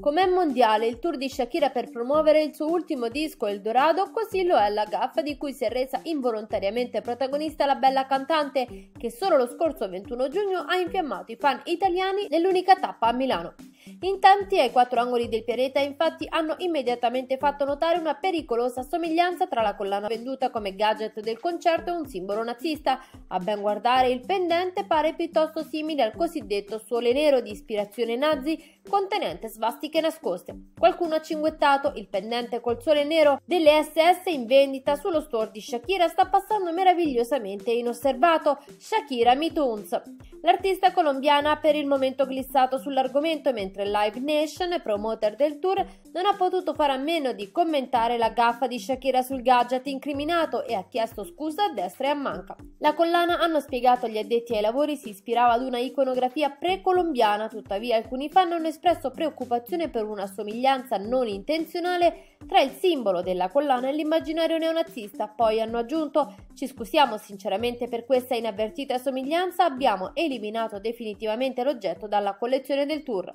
Com'è mondiale il tour di Shakira per promuovere il suo ultimo disco El Dorado, così lo è la gaffa di cui si è resa involontariamente protagonista la bella cantante che solo lo scorso 21 giugno ha infiammato i fan italiani nell'unica tappa a Milano. In tanti ai quattro angoli del pianeta infatti hanno immediatamente fatto notare una pericolosa somiglianza tra la collana venduta come gadget del concerto e un simbolo nazista. A ben guardare il pendente pare piuttosto simile al cosiddetto sole nero di ispirazione nazi contenente svastiche nascoste. Qualcuno ha cinguettato il pendente col sole nero delle SS in vendita sullo store di Shakira sta passando meravigliosamente inosservato. Shakira Mituns. L'artista colombiana ha per il momento glissato sull'argomento mentre mentre Live Nation, promoter del tour, non ha potuto fare a meno di commentare la gaffa di Shakira sul gadget incriminato e ha chiesto scusa a destra e a manca. La collana, hanno spiegato gli addetti ai lavori, si ispirava ad una iconografia precolombiana, tuttavia alcuni fan hanno espresso preoccupazione per una somiglianza non intenzionale tra il simbolo della collana e l'immaginario neonazista. Poi hanno aggiunto: Ci scusiamo sinceramente per questa inavvertita somiglianza, abbiamo eliminato definitivamente l'oggetto dalla collezione del tour.